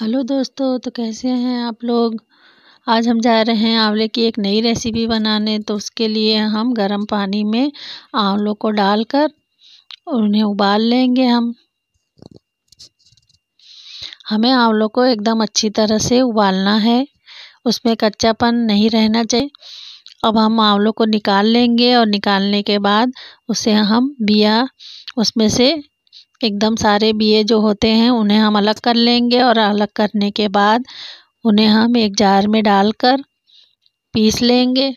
hello दोस्तों तो कैसे हैं आप लोग आज हम जा रहे हैं आंवले की एक नई रेसिपी बनाने तो उसके लिए हम गरम पानी में आंवलों को डालकर और उन्हें उबाल लेंगे हम हमें आंवलों को एकदम अच्छी तरह से उबालना है उसमें कच्चापन नहीं रहना चाहिए अब हम आंवलों को निकाल लेंगे और निकालने के बाद उसे हम बिया उसमें से एकदम सारे बिये जो होते हैं उन्हें हम अलग कर लेंगे और अलग करने के बाद उन्हें हम एक जार में डालकर पीस लेंगे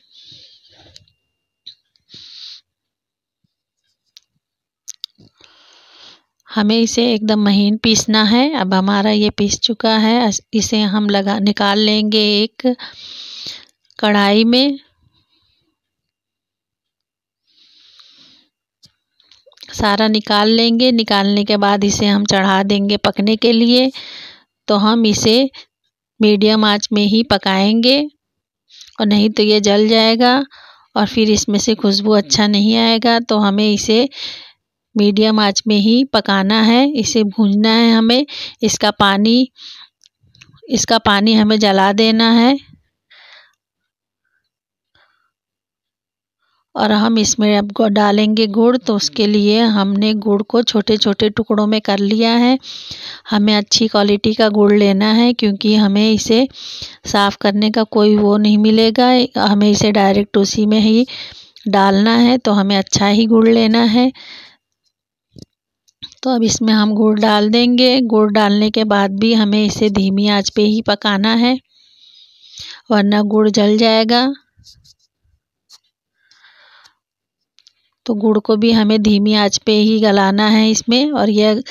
हमें इसे एकदम महीन पीसना है अब हमारा ये पीस चुका है इसे हम लगा निकाल लेंगे एक कढ़ाई में सारा निकाल लेंगे निकालने के बाद इसे हम चढ़ा देंगे पकने के लिए तो हम इसे मीडियम आंच में ही पकाएंगे और नहीं तो ये जल जाएगा और फिर इसमें से खुशबू अच्छा नहीं आएगा तो हमें इसे मीडियम आंच में ही पकाना है इसे भूनना है हमें इसका पानी इसका पानी हमें जला देना है और हम इसमें अब डालेंगे गुड़ तो उसके लिए हमने गुड़ को छोटे छोटे टुकड़ों में कर लिया है हमें अच्छी क्वालिटी का गुड़ लेना है क्योंकि हमें इसे साफ़ करने का कोई वो नहीं मिलेगा हमें इसे डायरेक्ट उसी में ही डालना है तो हमें अच्छा ही गुड़ लेना है तो अब इसमें हम गुड़ डाल देंगे गुड़ डालने के बाद भी हमें इसे धीमी आँच पे ही पकाना है वरना गुड़ जल जाएगा तो गुड़ को भी हमें धीमी आंच पे ही गलाना है इसमें और यह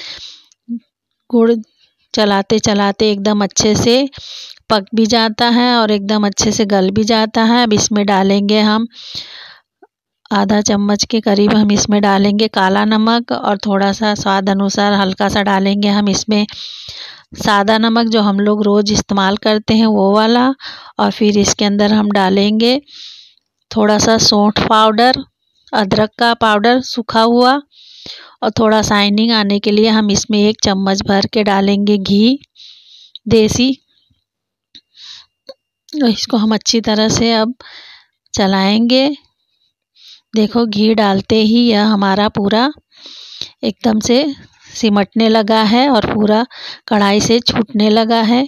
गुड़ चलाते चलाते एकदम अच्छे से पक भी जाता है और एकदम अच्छे से गल भी जाता है अब इसमें डालेंगे हम आधा चम्मच के करीब हम इसमें डालेंगे काला नमक और थोड़ा सा स्वाद अनुसार हल्का सा डालेंगे हम इसमें सादा नमक जो हम लोग रोज़ इस्तेमाल करते हैं वो वाला और फिर इसके अंदर हम डालेंगे थोड़ा सा सौंठ पाउडर अदरक का पाउडर सूखा हुआ और थोड़ा साइनिंग आने के लिए हम इसमें एक चम्मच भर के डालेंगे घी देसी और इसको हम अच्छी तरह से अब चलाएंगे देखो घी डालते ही यह हमारा पूरा एकदम से सिमटने लगा है और पूरा कढ़ाई से छूटने लगा है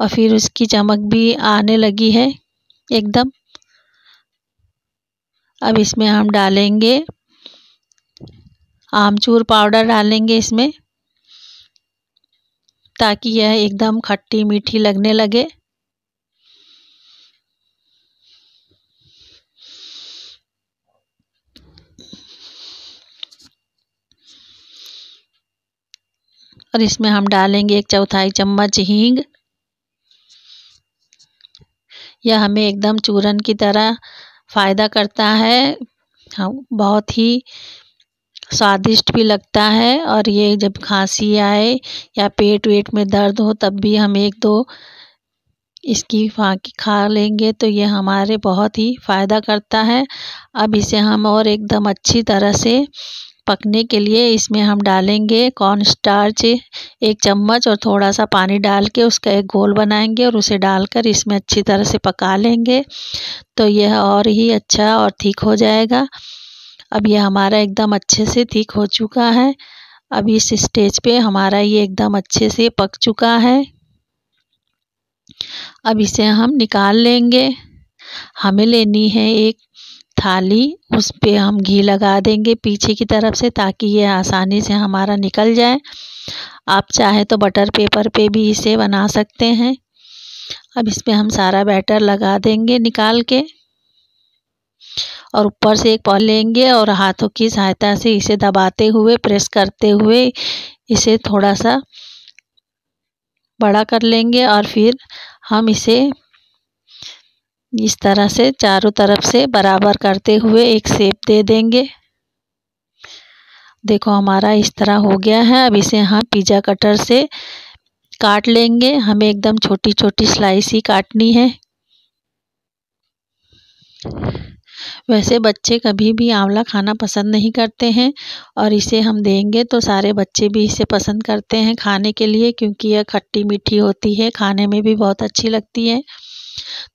और फिर उसकी चमक भी आने लगी है एकदम अब इसमें हम डालेंगे आमचूर पाउडर डालेंगे इसमें ताकि यह एकदम खट्टी मीठी लगने लगे और इसमें हम डालेंगे एक चौथाई चम्मच हींग यह हमें एकदम चूरन की तरह फ़ायदा करता है हम हाँ, बहुत ही स्वादिष्ट भी लगता है और ये जब खांसी आए या पेट वेट में दर्द हो तब भी हम एक दो इसकी फाँकी खा लेंगे तो ये हमारे बहुत ही फ़ायदा करता है अब इसे हम और एकदम अच्छी तरह से पकने के लिए इसमें हम डालेंगे कॉर्न स्टार्च एक चम्मच और थोड़ा सा पानी डाल के उसका एक घोल बनाएंगे और उसे डालकर इसमें अच्छी तरह से पका लेंगे तो यह और ही अच्छा और ठीक हो जाएगा अब यह हमारा एकदम अच्छे से ठीक हो चुका है अब इस स्टेज पे हमारा ये एकदम अच्छे से पक चुका है अब इसे हम निकाल लेंगे हमें लेनी है एक थाली उस पे हम घी लगा देंगे पीछे की तरफ से ताकि ये आसानी से हमारा निकल जाए आप चाहे तो बटर पेपर पे भी इसे बना सकते हैं अब इस पर हम सारा बैटर लगा देंगे निकाल के और ऊपर से एक पॉल लेंगे और हाथों की सहायता से इसे दबाते हुए प्रेस करते हुए इसे थोड़ा सा बड़ा कर लेंगे और फिर हम इसे इस तरह से चारों तरफ से बराबर करते हुए एक सेप दे देंगे देखो हमारा इस तरह हो गया है अब इसे हम पिज़्ज़ा कटर से काट लेंगे हमें एकदम छोटी छोटी स्लाइस ही काटनी है वैसे बच्चे कभी भी आंवला खाना पसंद नहीं करते हैं और इसे हम देंगे तो सारे बच्चे भी इसे पसंद करते हैं खाने के लिए क्योंकि यह खट्टी मीठी होती है खाने में भी बहुत अच्छी लगती है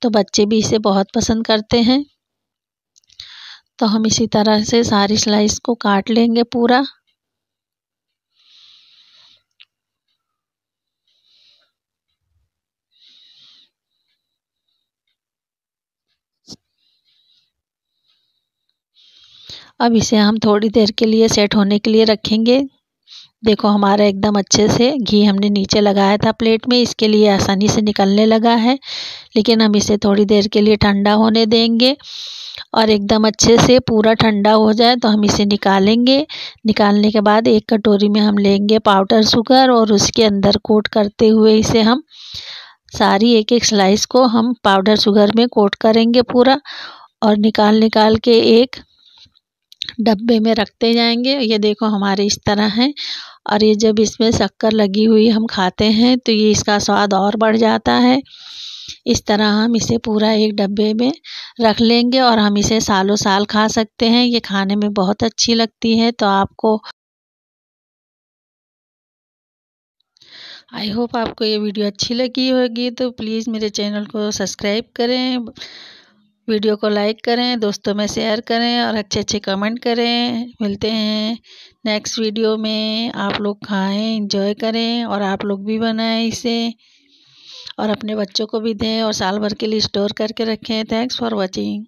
तो बच्चे भी इसे बहुत पसंद करते हैं तो हम इसी तरह से सारी स्लाइस को काट लेंगे पूरा अब इसे हम थोड़ी देर के लिए सेट होने के लिए रखेंगे देखो हमारा एकदम अच्छे से घी हमने नीचे लगाया था प्लेट में इसके लिए आसानी से निकलने लगा है लेकिन हम इसे थोड़ी देर के लिए ठंडा होने देंगे और एकदम अच्छे से पूरा ठंडा हो जाए तो हम इसे निकालेंगे निकालने के बाद एक कटोरी में हम लेंगे पाउडर शुगर और उसके अंदर कोट करते हुए इसे हम सारी एक एक स्लाइस को हम पाउडर शुगर में कोट करेंगे पूरा और निकाल निकाल के एक डब्बे में रखते जाएंगे ये देखो हमारे इस तरह हैं और ये जब इसमें शक्कर लगी हुई हम खाते हैं तो ये इसका स्वाद और बढ़ जाता है इस तरह हम इसे पूरा एक डब्बे में रख लेंगे और हम इसे सालों साल खा सकते हैं ये खाने में बहुत अच्छी लगती है तो आपको आई होप आपको ये वीडियो अच्छी लगी होगी तो प्लीज़ मेरे चैनल को सब्सक्राइब करें वीडियो को लाइक करें दोस्तों में शेयर करें और अच्छे अच्छे कमेंट करें मिलते हैं नेक्स्ट वीडियो में आप लोग खाएं इंजॉय करें और आप लोग भी बनाएं इसे और अपने बच्चों को भी दें और साल भर के लिए स्टोर करके रखें थैंक्स फॉर वॉचिंग